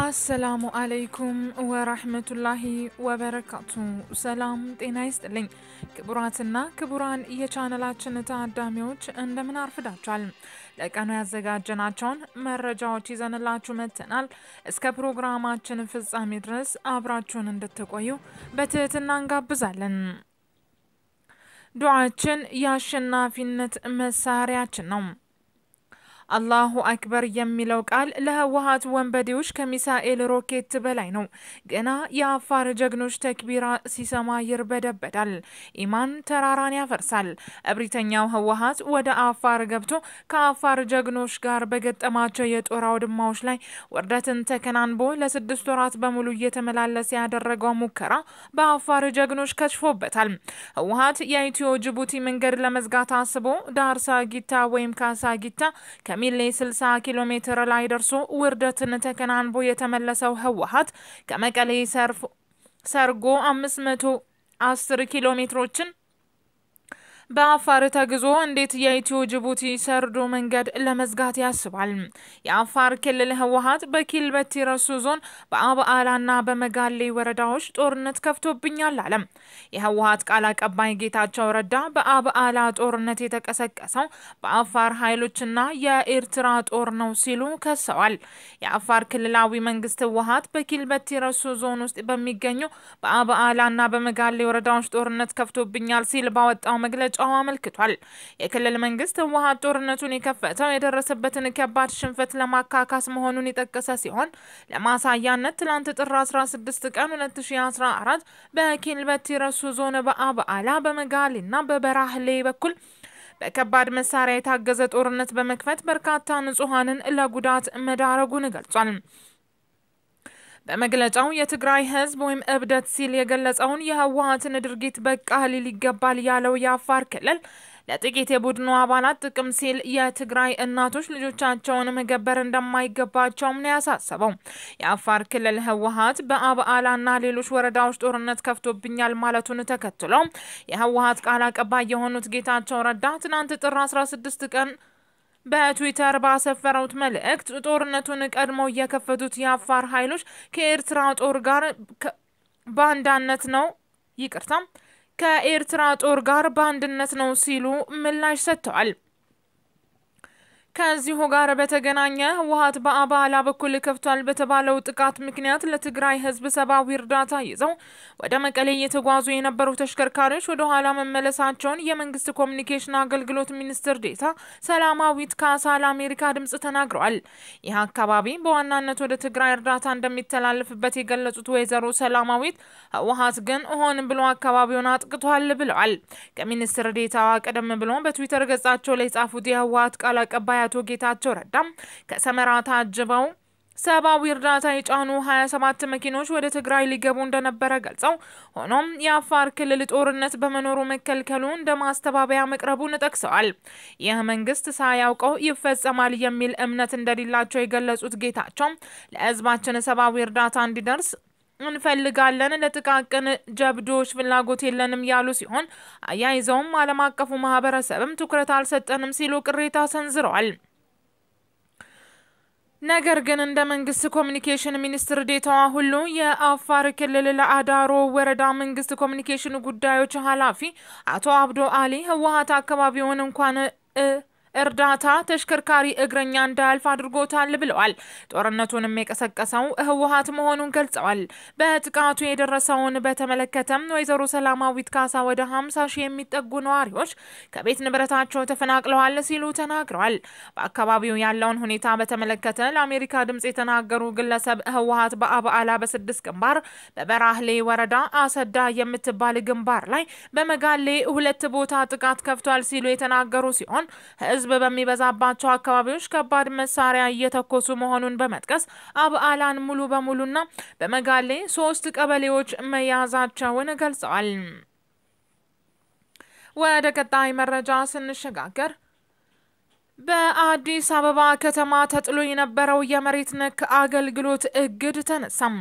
አሰላሙ አለይኩም ወራህመቱላሂ ወበረካቱ። ሰላም ጤና ይስጥልኝ። ክቡራትና ክቡራን የቻነላችን ታዳሚዎች እንደምን አርፍዳችኋል? ለቀኑ ያዘጋጀናቸውን መረጃዎች ይዘንላችሁ መጥተናል። እስከ ፕሮግራማችን ፍጻሜ ድረስ አብራችሁን እንድትቆዩ በትህትና እንጋብዛለን። ዱዓችን የአሸናፊነት መሳሪያችን ነው። አላሁ አክበር የሚለው ቃል ለህወሀት ወንበዴዎች ከሚሳኤል ሮኬት በላይ ነው። ገና የአፋር ጀግኖች ተክቢራ ሲሰማ ይርበደበዳል። ኢማን ተራራን ያፈርሳል። እብሪተኛው ህወሀት ወደ አፋር ገብቶ ከአፋር ጀግኖች ጋር በገጠማቸው የጦር አውድማዎች ላይ ውርደትን ተከናንቦ ለስድስት ወራት በሙሉ እየተመላለሰ ያደረገው ሙከራ በአፋር ጀግኖች ከሽፎበታል። ህወሀት የኢትዮ ጅቡቲ መንገድ ለመዝጋት አስቦ ዳርሳ ጊታ ወይም ካሳ ጊታ ከሚሌ 60 ኪሎ ሜትር ላይ ደርሶ ውርደትን ተከናንቦ የተመለሰው ህወሀት ከመቀሌ ሰርጎ 510 ኪሎ ሜትሮችን በአፋር ተግዞ እንዴት የኢትዮ ጅቡቲ ሰርዶ መንገድ ለመዝጋት ያስባል? የአፋር ክልል ህወሀት በኪልበቲ ረሱ ዞን በአብዓላና በመጋሌ ወረዳዎች ጦርነት ከፍቶብኛል አለም። የህወሀት ቃል አቀባይ ጌታቸው ረዳ በአብአላ ጦርነት የተቀሰቀሰው በአፋር ኃይሎችና የኤርትራ ጦር ነው ሲሉ ከሰዋል። የአፋር ክልላዊ መንግስት ህወሀት በኪልበቲ ረሱ ዞን ውስጥ በሚገኙ በአብዓላና በመጋሌ ወረዳዎች ጦርነት ከፍቶብኛል ሲል ባወጣው መግለጫ በመግለጫው አመልክቷል። የክልል መንግስት ህወሀት ጦርነቱን የከፈተው የደረሰበትን ከባድ ሽንፈት ለማካካስ መሆኑን የጠቀሰ ሲሆን ለማሳያነት ትላንት ጥር 16 ቀን 2014 በኪልበት ረሱ ዞን በአበአላ በመጋሌና በበራህሌ በኩል በከባድ መሳሪያ የታገዘ ጦርነት በመክፈት በርካታ ንጹሐንን ለጉዳት መዳረጉን ገልጿል። በመግለጫው የትግራይ ህዝብ ወይም እብደት ሲል የገለጸውን የህወሀትን ድርጊት በቃህል ሊገባል ይገባል ያለው የአፋር ክልል ለጥቂት የቡድኑ አባላት ጥቅም ሲል የትግራይ እናቶች ልጆቻቸውን መገበር እንደማይገባቸውም ነው ያሳሰበው። የአፋር ክልል ህወሀት በአብዓላና ሌሎች ወረዳዎች ጦርነት ከፍቶብኛል ማለቱን ተከትሎ የህወሀት ቃል አቀባይ የሆኑት ጌታቸው ረዳ ትናንት ጥር 16 ቀን በትዊተር ባሰፈረውት መልእክት ጦርነቱን ቀድሞ የከፈቱት የአፋር ኃይሎች ከኤርትራ ጦር ጋር በአንዳነት ነው ይቅርታ ከኤርትራ ጦር ጋር በአንድነት ነው ሲሉ ምላሽ ሰጥተዋል። ከዚሁ ጋር በተገናኘ ህወሀት በአባላ በኩል ከፍቷል በተባለው ጥቃት ምክንያት ለትግራይ ህዝብ ሰብአዊ እርዳታ ይዘው ወደ መቀሌ እየተጓዙ የነበሩ ተሽከርካሪዎች ወደ ኋላ መመለሳቸውን የመንግስት ኮሚኒኬሽን አገልግሎት ሚኒስትር ዴታ ሰላማዊት ካሳ ለአሜሪካ ድምጽ ተናግረዋል። ይህ አካባቢ በዋናነት ወደ ትግራይ እርዳታ እንደሚተላለፍበት የገለጹት ወይዘሮ ሰላማዊት ህወሀት ግን ሆን ብሎ አካባቢውን አጥቅቷል ብለዋል። ከሚኒስትር ዴታዋ ቀደም ብሎ በትዊተር ገጻቸው ላይ ጻፉት የህወሀት ቃል አቀባይ አቶ ጌታቸው ረዳም ከሰመራ ታጅበው ሰብአዊ እርዳታ የጫኑ 27 መኪኖች ወደ ትግራይ ሊገቡ እንደነበረ ገልጸው ሆኖም የአፋር ክልል ጦርነት በመኖሩ መከልከሉ እንደ ማስተባበያ መቅረቡን ጠቅሰዋል። ይህ መንግስት ሳያውቀው ይፈጸማል የሚል እምነት እንደሌላቸው የገለጹት ጌታቸው ለህዝባችን ሰብአዊ እርዳታ እንዲደርስ እንፈልጋለን፣ ለጥቃቅን ጀብዶች ፍላጎት የለንም ያሉ ሲሆን አያይዘውም ዓለም አቀፉ ማህበረሰብም ትኩረት አልሰጠንም ሲሉ ቅሬታ ሰንዝረዋል። ነገር ግን እንደ መንግስት ኮሚኒኬሽን ሚኒስትር ዴታዋ ሁሉ የአፋር ክልል ለአዳሮ ወረዳ መንግስት ኮሚኒኬሽን ጉዳዮች ኃላፊ አቶ አብዶ አሊ ህወሀት አካባቢውን እንኳን እርዳታ ተሽከርካሪ እግረኛ እንዳያልፍ አድርጎታል ብለዋል። ጦርነቱንም የቀሰቀሰው ህወሀት መሆኑን ገልጸዋል። በጥቃቱ የደረሰውን በተመለከተም ወይዘሮ ሰላማዊት ካሳ ወደ ሀምሳ ሺህ የሚጠጉ ነዋሪዎች ከቤት ንብረታቸው ተፈናቅለዋል ሲሉ ተናግረዋል። በአካባቢው ያለውን ሁኔታ በተመለከተ ለአሜሪካ ድምጽ የተናገሩ ግለሰብ ህወሀት በአበአላ በስድስት ግንባር በበራህሌ ወረዳ አሰዳ የምትባል ግንባር ላይ በመጋሌ ሁለት ቦታ ጥቃት ከፍቷል ሲሉ የተናገሩ ሲሆን ህዝብ በሚበዛባቸው አካባቢዎች ከባድ መሳሪያ እየተኮሱ መሆኑን በመጥቀስ አብዓላን ሙሉ በሙሉና በመጋሌ ሶስት ቀበሌዎች መያዛቸውን ገልጸዋል። ወደ ቀጣይ መረጃ ስንሸጋገር በአዲስ አበባ ከተማ ተጥሎ የነበረው የመሬት ነክ አገልግሎት እግድ ተነሳም።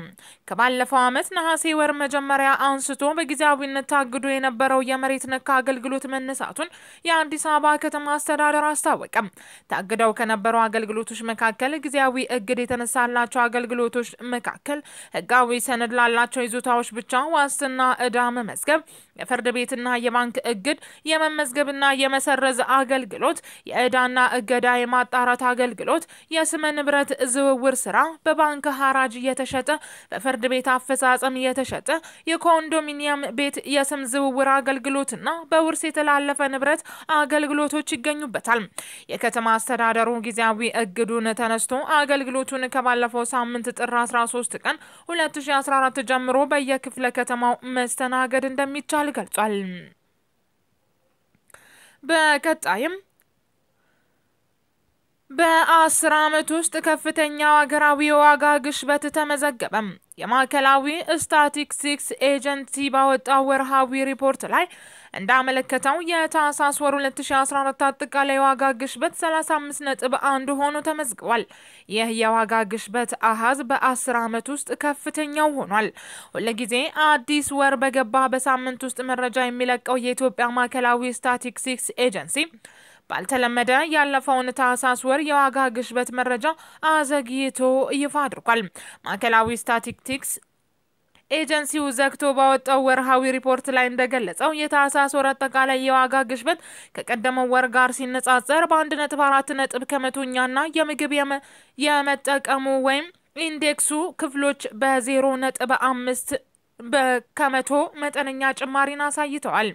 ከባለፈው ዓመት ነሐሴ ወር መጀመሪያ አንስቶ በጊዜያዊነት ታግዶ የነበረው የመሬት ነክ አገልግሎት መነሳቱን የአዲስ አበባ ከተማ አስተዳደር አስታወቀም። ታግደው ከነበሩ አገልግሎቶች መካከል ጊዜያዊ እግድ የተነሳላቸው አገልግሎቶች መካከል ሕጋዊ ሰነድ ላላቸው ይዞታዎች ብቻ ዋስትና እዳ መመዝገብ፣ የፍርድ ቤትና የባንክ እግድ፣ የመመዝገብና የመሰረዝ አገልግሎት፣ የእዳና እገዳ የማጣራት አገልግሎት፣ የስመ ንብረት ዝውውር ስራ፣ በባንክ ሀራጅ የተሸጠ፣ በፍርድ ቤት አፈጻጸም የተሸጠ፣ የኮንዶሚኒየም ቤት የስም ዝውውር አገልግሎትና በውርስ የተላለፈ ንብረት አገልግሎቶች ይገኙበታል። የከተማ አስተዳደሩ ጊዜያዊ እግዱን ተነስቶ አገልግሎቱን ከባለፈው ሳምንት ጥር 13 ቀን 2014 ጀምሮ በየክፍለ ከተማው መስተናገድ እንደሚቻል ገልጿል። በቀጣይም በአስር ዓመት ውስጥ ከፍተኛው አገራዊ የዋጋ ግሽበት ተመዘገበም። የማዕከላዊ ስታቲስቲክስ ኤጀንሲ ባወጣው ወርሃዊ ሪፖርት ላይ እንዳመለከተው የታህሳስ ወር 2014 አጠቃላይ ዋጋ ግሽበት 35 ነጥብ አንድ ሆኖ ተመዝግቧል። ይህ የዋጋ ግሽበት አሃዝ በአስር ዓመት ውስጥ ከፍተኛው ሆኗል። ሁልጊዜ አዲስ ወር በገባ በሳምንት ውስጥ መረጃ የሚለቀው የኢትዮጵያ ማዕከላዊ ስታቲስቲክስ ኤጀንሲ ባልተለመደ ያለፈውን ታህሳስ ወር የዋጋ ግሽበት መረጃ አዘግይቶ ይፋ አድርጓል። ማዕከላዊ ስታቲስቲክስ ኤጀንሲው ዘግቶ ባወጣው ወርሃዊ ሪፖርት ላይ እንደገለጸው የታህሳስ ወር አጠቃላይ የዋጋ ግሽበት ከቀደመው ወር ጋር ሲነጻጸር በአንድ ነጥብ አራት ነጥብ ከመቶኛና የምግብ የመጠቀሙ ወይም ኢንዴክሱ ክፍሎች በዜሮ ነጥብ አምስት በከመቶ መጠነኛ ጭማሪን አሳይተዋል።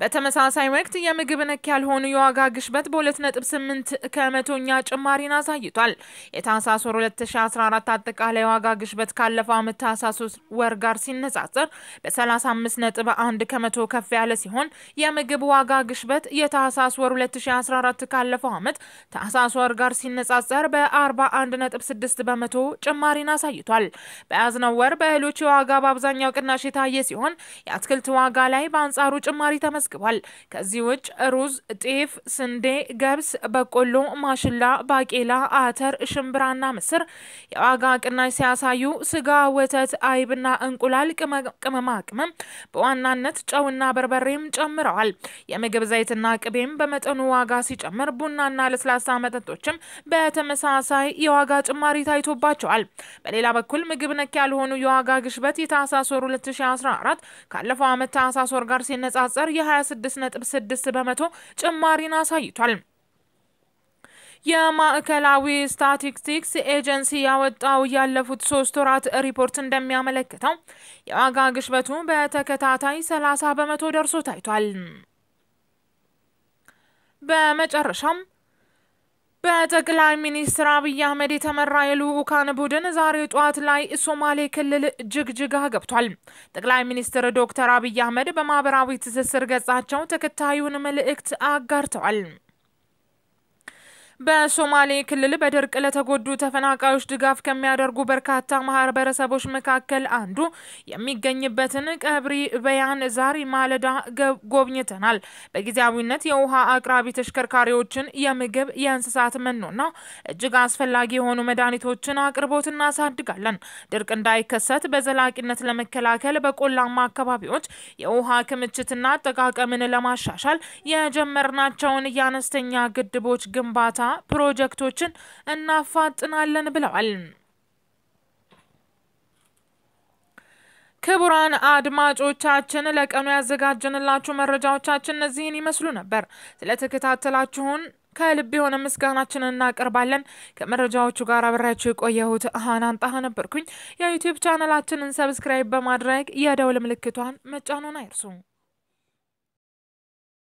በተመሳሳይ ወቅት የምግብ ነክ ያልሆኑ የዋጋ ግሽበት በ2.8 ከመቶኛ ጭማሪን አሳይቷል። የታህሳስ ወር 2014 አጠቃላይ የዋጋ ግሽበት ካለፈው ዓመት ታህሳስ ወር ጋር ሲነጻጸር በ35.1 ከመቶ ከፍ ያለ ሲሆን የምግብ ዋጋ ግሽበት የታህሳስ ወር 2014 ካለፈው ዓመት ታህሳስ ወር ጋር ሲነጻጸር በ41.6 በመቶ ጭማሪን አሳይቷል። በያዝነው ወር በእህሎች የዋጋ በአብዛኛው ቅናሽ የታየ ሲሆን የአትክልት ዋጋ ላይ በአንጻሩ ጭማሪ ተመ አስመዝግቧል። ከዚህ ውጭ ሩዝ፣ ጤፍ፣ ስንዴ፣ ገብስ፣ በቆሎ፣ ማሽላ፣ ባቄላ፣ አተር፣ ሽምብራና ምስር የዋጋ ቅናሽ ሲያሳዩ ስጋ፣ ወተት፣ አይብና እንቁላል፣ ቅመማ ቅመም በዋናነት ጨውና በርበሬም ጨምረዋል። የምግብ ዘይትና ቅቤም በመጠኑ ዋጋ ሲጨምር ቡናና ለስላሳ መጠጦችም በተመሳሳይ የዋጋ ጭማሪ ታይቶባቸዋል። በሌላ በኩል ምግብ ነክ ያልሆኑ የዋጋ ግሽበት የታህሳስ ወር 2014 ካለፈው ዓመት ታህሳስ ወር ጋር ሲነጻጸር የ20 266 በመቶ ጭማሪን አሳይቷል። የማዕከላዊ ስታቲስቲክስ ኤጀንሲ ያወጣው ያለፉት ሶስት ወራት ሪፖርት እንደሚያመለክተው የዋጋ ግሽበቱ በተከታታይ 30 በመቶ ደርሶ ታይቷል። በመጨረሻም በጠቅላይ ሚኒስትር አብይ አህመድ የተመራ የልዑካን ቡድን ዛሬ ጠዋት ላይ ሶማሌ ክልል ጅግጅጋ ገብቷል። ጠቅላይ ሚኒስትር ዶክተር አብይ አህመድ በማህበራዊ ትስስር ገጻቸው ተከታዩን መልእክት አጋርተዋል። በሶማሌ ክልል በድርቅ ለተጎዱ ተፈናቃዮች ድጋፍ ከሚያደርጉ በርካታ ማህበረሰቦች መካከል አንዱ የሚገኝበትን ቀብሪ በያን ዛሬ ማለዳ ጎብኝተናል። በጊዜያዊነት የውሃ አቅራቢ ተሽከርካሪዎችን የምግብ፣ የእንስሳት መኖና እጅግ አስፈላጊ የሆኑ መድኃኒቶችን አቅርቦት እናሳድጋለን። ድርቅ እንዳይከሰት በዘላቂነት ለመከላከል በቆላማ አካባቢዎች የውሃ ክምችትና አጠቃቀምን ለማሻሻል የጀመርናቸውን የአነስተኛ ግድቦች ግንባታ ፕሮጀክቶችን እናፋጥናለን ብለዋል። ክቡራን አድማጮቻችን ለቀኑ ያዘጋጀንላችሁ መረጃዎቻችን እነዚህን ይመስሉ ነበር። ስለተከታተላችሁን ከልብ የሆነ ምስጋናችንን እናቀርባለን። ከመረጃዎቹ ጋር አብሬያችሁ የቆየሁት ሀናን ጣሀ ነበርኩኝ። የዩቲዩብ ቻናላችንን ሰብስክራይብ በማድረግ የደውል ምልክቷን መጫኑን አይርሱ።